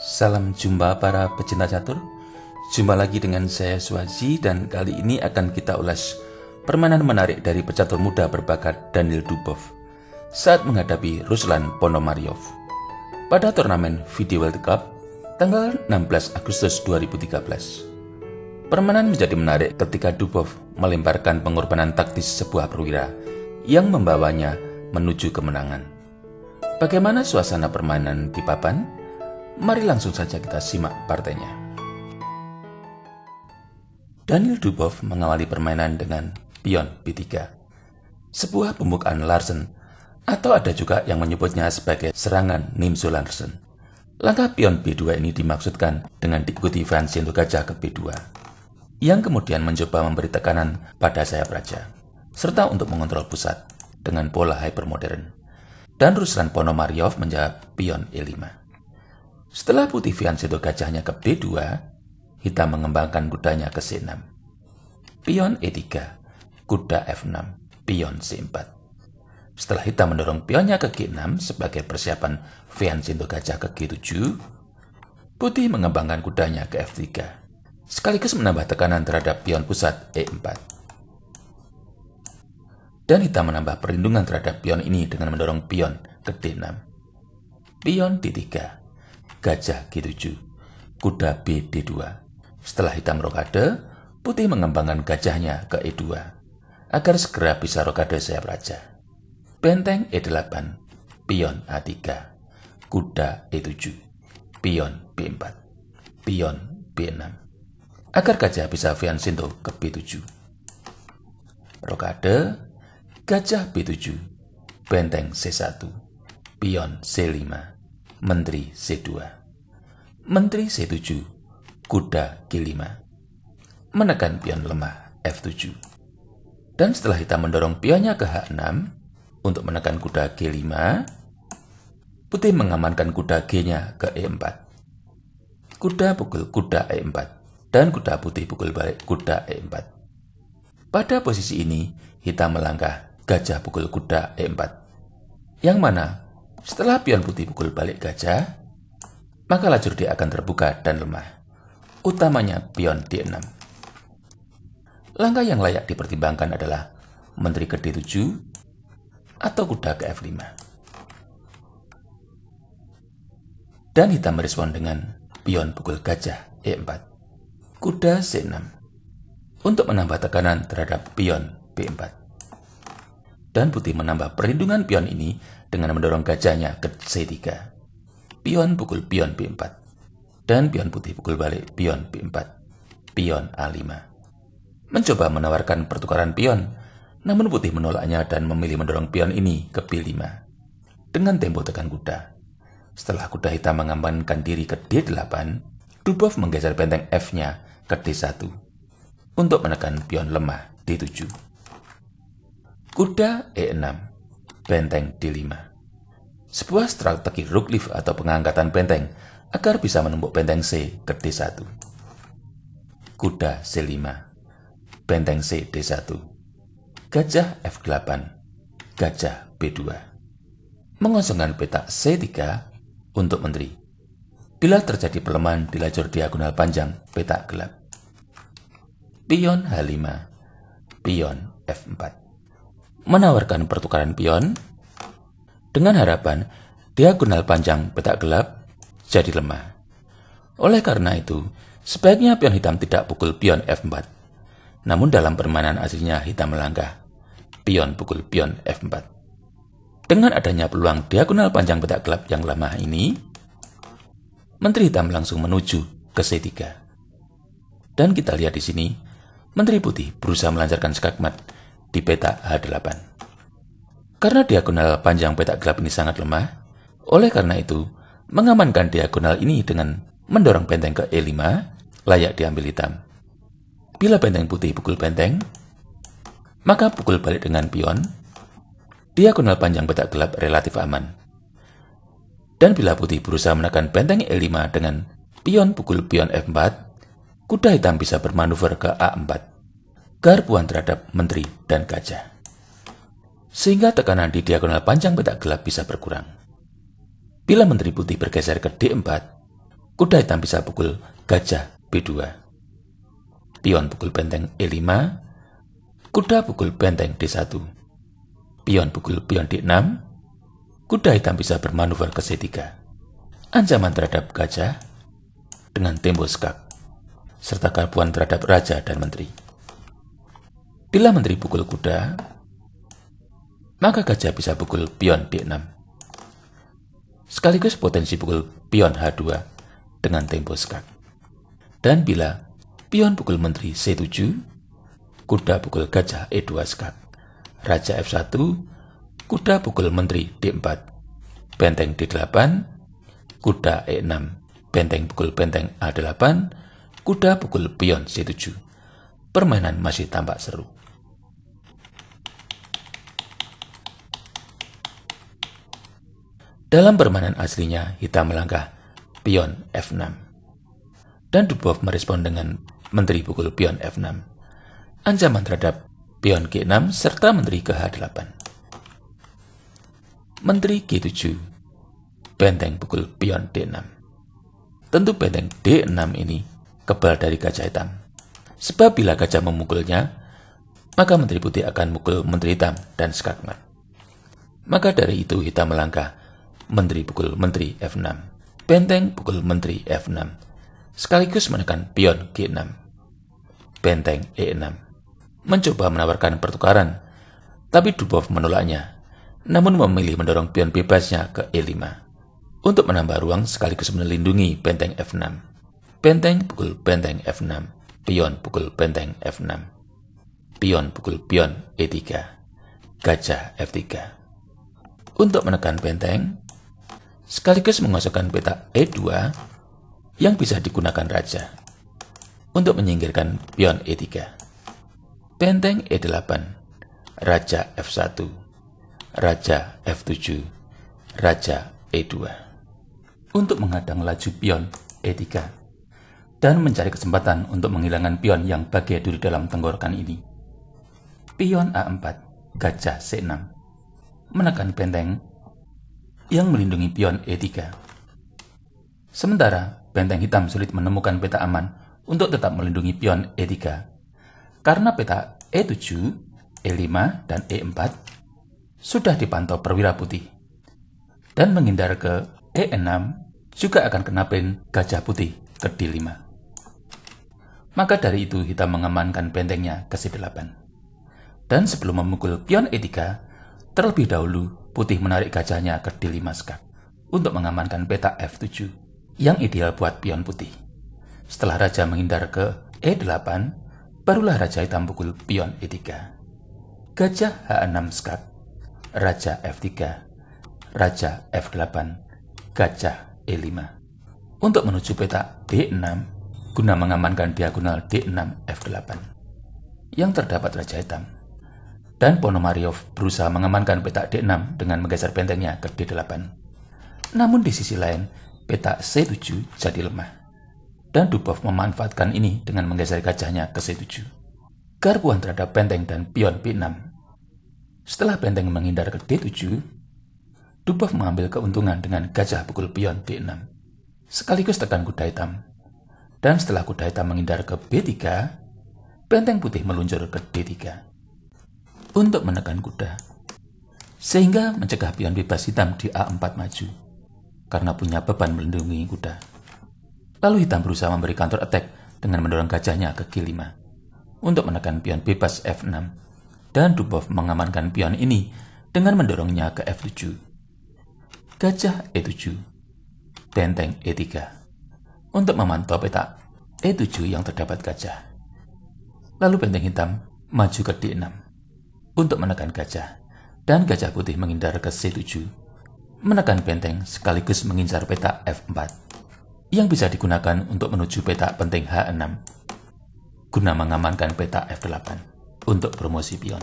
Salam jumpa para pecinta catur. Jumpa lagi dengan saya Suwazi dan kali ini akan kita ulas permainan menarik dari pecatur muda berbakat Daniel Dubov saat menghadapi Ruslan Ponomaryov. Pada turnamen Video World Cup tanggal 16 Agustus 2013. Permainan menjadi menarik ketika Dubov melemparkan pengorbanan taktis sebuah perwira yang membawanya menuju kemenangan. Bagaimana suasana permainan di papan? Mari langsung saja kita simak partainya. Daniel Dubov mengawali permainan dengan pion B3, sebuah pembukaan Larsen, atau ada juga yang menyebutnya sebagai serangan Nimzo Larsen. Langkah pion B2 ini dimaksudkan dengan diikuti untuk gajah ke B2, yang kemudian mencoba memberi tekanan pada sayap raja, serta untuk mengontrol pusat dengan pola hypermodern. Dan Ruslan Ponomaryov menjawab pion E5. Setelah putih Fiancedo gajahnya ke b 2 hitam mengembangkan kudanya ke C6. Pion E3, kuda F6, pion C4. Setelah hitam mendorong pionnya ke G6 sebagai persiapan Fiancedo gajah ke G7, putih mengembangkan kudanya ke F3, sekaligus menambah tekanan terhadap pion pusat E4 dan hitam menambah perlindungan terhadap pion ini dengan mendorong pion ke D6. Pion D3, gajah G7, kuda B D2. Setelah hitam rokade, putih mengembangkan gajahnya ke E2 agar segera bisa rokade sayap raja. Benteng E8, pion A3, kuda E7, pion B4, pion B6. Agar gajah bisa fiancinto ke B7. Rokade, gajah B7, benteng C1, pion C5, Menteri C2. Menteri C7, kuda G5. Menekan pion lemah F7. Dan setelah kita mendorong pionnya ke H6 untuk menekan kuda G5, putih mengamankan kuda G-nya ke E4. Kuda pukul kuda E4 dan kuda putih pukul balik kuda E4. Pada posisi ini, hitam melangkah gajah pukul kuda E4. Yang mana setelah pion putih pukul balik gajah, maka lajur D akan terbuka dan lemah, utamanya pion D6. Langkah yang layak dipertimbangkan adalah menteri ke D7 atau kuda ke F5. Dan hitam merespon dengan pion pukul gajah E4, kuda C6, untuk menambah tekanan terhadap pion B4. Dan putih menambah perlindungan pion ini dengan mendorong gajahnya ke C3. Pion pukul pion B4. Dan pion putih pukul balik pion B4. Pion A5. Mencoba menawarkan pertukaran pion, namun putih menolaknya dan memilih mendorong pion ini ke B5. Dengan tempo tekan kuda. Setelah kuda hitam mengamankan diri ke D8, Dubov menggeser benteng F-nya ke D1 untuk menekan pion lemah D7. Kuda E6 Benteng D5 Sebuah strategi ruklif atau pengangkatan benteng agar bisa menumbuk benteng C ke D1. Kuda C5 Benteng C D1 Gajah F8 Gajah B2 Mengosongkan petak C3 untuk menteri. Bila terjadi perlemahan di lajur diagonal panjang petak gelap. Pion H5 Pion F4 menawarkan pertukaran pion dengan harapan diagonal panjang petak gelap jadi lemah. Oleh karena itu, sebaiknya pion hitam tidak pukul pion F4. Namun dalam permainan aslinya hitam melangkah. Pion pukul pion F4. Dengan adanya peluang diagonal panjang petak gelap yang lemah ini, Menteri Hitam langsung menuju ke C3. Dan kita lihat di sini, Menteri Putih berusaha melancarkan skakmat di peta H8. Karena diagonal panjang petak gelap ini sangat lemah, oleh karena itu, mengamankan diagonal ini dengan mendorong benteng ke E5, layak diambil hitam. Bila benteng putih pukul benteng, maka pukul balik dengan pion, diagonal panjang petak gelap relatif aman. Dan bila putih berusaha menekan benteng E5 dengan pion pukul pion F4, kuda hitam bisa bermanuver ke A4 garpuan terhadap menteri dan gajah. Sehingga tekanan di diagonal panjang petak gelap bisa berkurang. Bila menteri putih bergeser ke D4, kuda hitam bisa pukul gajah B2. Pion pukul benteng E5, kuda pukul benteng D1. Pion pukul pion D6, kuda hitam bisa bermanuver ke C3. Ancaman terhadap gajah dengan tembok skak, serta kapuan terhadap raja dan menteri. Bila menteri pukul kuda, maka gajah bisa pukul pion B6. Sekaligus potensi pukul pion H2 dengan tempo skak. Dan bila pion pukul menteri C7, kuda pukul gajah E2 skak. Raja F1, kuda pukul menteri D4, benteng D8, kuda E6, benteng pukul benteng A8, kuda pukul pion C7. Permainan masih tampak seru. Dalam permainan aslinya, hitam melangkah pion F6. Dan Dubov merespon dengan menteri pukul pion F6. Ancaman terhadap pion G6 serta menteri ke H8. Menteri G7 benteng pukul pion D6. Tentu benteng D6 ini kebal dari gajah hitam. Sebab bila gajah memukulnya, maka menteri putih akan mukul menteri hitam dan skakmat. Maka dari itu hitam melangkah menteri pukul menteri F6, benteng pukul menteri F6, sekaligus menekan pion G6, benteng E6. Mencoba menawarkan pertukaran, tapi Dubov menolaknya, namun memilih mendorong pion bebasnya ke E5 untuk menambah ruang sekaligus melindungi benteng F6. Benteng pukul benteng F6, pion pukul benteng F6, pion pukul pion E3, gajah F3. Untuk menekan benteng, sekaligus mengosongkan peta E2 yang bisa digunakan raja untuk menyingkirkan pion E3. Benteng E8, raja F1, raja F7, raja E2. Untuk menghadang laju pion E3 dan mencari kesempatan untuk menghilangkan pion yang bagai duri dalam tenggorokan ini. Pion A4, gajah C6, menekan benteng yang melindungi pion E3. Sementara, benteng hitam sulit menemukan peta aman untuk tetap melindungi pion E3 karena peta E7, E5, dan E4 sudah dipantau perwira putih dan menghindar ke E6 juga akan kena pin gajah putih ke D5. Maka dari itu hitam mengamankan bentengnya ke C8. Dan sebelum memukul pion E3, terlebih dahulu Putih menarik gajahnya ke D5 skak untuk mengamankan peta F7 yang ideal buat pion putih. Setelah raja menghindar ke E8, barulah raja hitam pukul pion E3. Gajah H6 skak, raja F3, raja F8, gajah E5. Untuk menuju peta D6 guna mengamankan diagonal D6 F8 yang terdapat raja hitam dan Ponomaryov berusaha mengamankan petak D6 dengan menggeser bentengnya ke D8. Namun di sisi lain, petak C7 jadi lemah. Dan Dubov memanfaatkan ini dengan menggeser gajahnya ke C7. Garpuan terhadap benteng dan pion B6. Setelah benteng menghindar ke D7, Dubov mengambil keuntungan dengan gajah pukul pion D6. Sekaligus tekan kuda hitam. Dan setelah kuda hitam menghindar ke B3, benteng putih meluncur ke D3 untuk menekan kuda, sehingga mencegah pion bebas hitam di A4 maju karena punya beban melindungi kuda. Lalu hitam berusaha memberi counter attack dengan mendorong gajahnya ke G5 untuk menekan pion bebas F6 dan Dubov mengamankan pion ini dengan mendorongnya ke F7. Gajah E7, benteng E3 untuk memantau peta E7 yang terdapat gajah. Lalu benteng hitam maju ke D6 untuk menekan gajah, dan gajah putih menghindar ke C7, menekan benteng sekaligus mengincar peta F4, yang bisa digunakan untuk menuju peta penting H6, guna mengamankan peta F8 untuk promosi pion.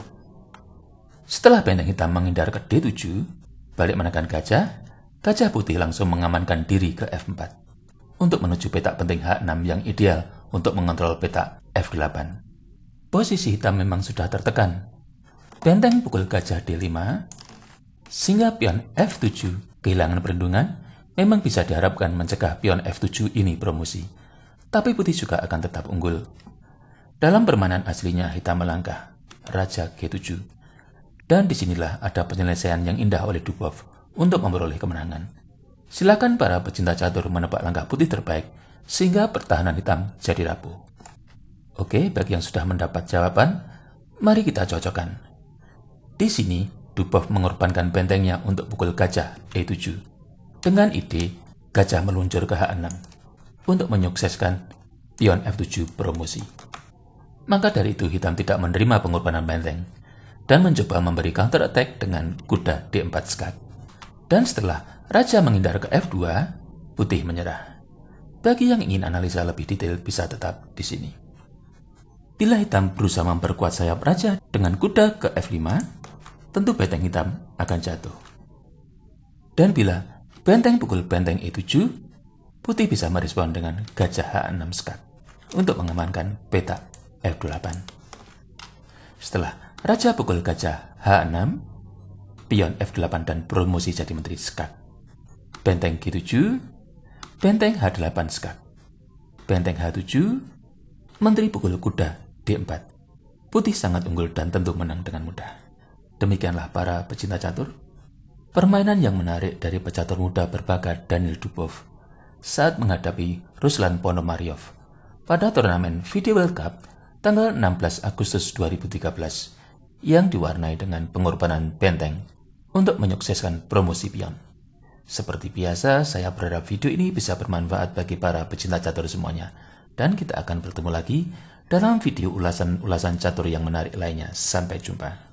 Setelah benteng hitam menghindar ke D7, balik menekan gajah, gajah putih langsung mengamankan diri ke F4 untuk menuju peta penting H6 yang ideal untuk mengontrol peta F8. Posisi hitam memang sudah tertekan Benteng pukul gajah D5, sehingga pion F7 kehilangan perlindungan memang bisa diharapkan mencegah pion F7 ini promosi, tapi putih juga akan tetap unggul. Dalam permainan aslinya hitam melangkah, Raja G7. Dan disinilah ada penyelesaian yang indah oleh Dubov untuk memperoleh kemenangan. Silakan para pecinta catur menebak langkah putih terbaik sehingga pertahanan hitam jadi rapuh. Oke, bagi yang sudah mendapat jawaban, mari kita cocokkan. Di sini, Dubov mengorbankan bentengnya untuk pukul gajah E7 dengan ide gajah meluncur ke H6 untuk menyukseskan pion F7 promosi. Maka dari itu hitam tidak menerima pengorbanan benteng dan mencoba memberi counter attack dengan kuda D4 skat. Dan setelah raja menghindar ke F2, putih menyerah. Bagi yang ingin analisa lebih detail bisa tetap di sini. Bila hitam berusaha memperkuat sayap raja dengan kuda ke F5, tentu benteng hitam akan jatuh. Dan bila benteng pukul benteng E7, putih bisa merespon dengan gajah H6 skat untuk mengamankan peta f 8 Setelah Raja pukul gajah H6, pion F8 dan promosi jadi menteri skat. Benteng G7, benteng H8 skat. Benteng H7, menteri pukul kuda D4. Putih sangat unggul dan tentu menang dengan mudah. Demikianlah para pecinta catur. Permainan yang menarik dari pecatur muda berbakat Daniel Dubov saat menghadapi Ruslan Ponomaryov pada turnamen Video World Cup tanggal 16 Agustus 2013 yang diwarnai dengan pengorbanan benteng untuk menyukseskan promosi pion. Seperti biasa, saya berharap video ini bisa bermanfaat bagi para pecinta catur semuanya. Dan kita akan bertemu lagi dalam video ulasan-ulasan catur yang menarik lainnya. Sampai jumpa.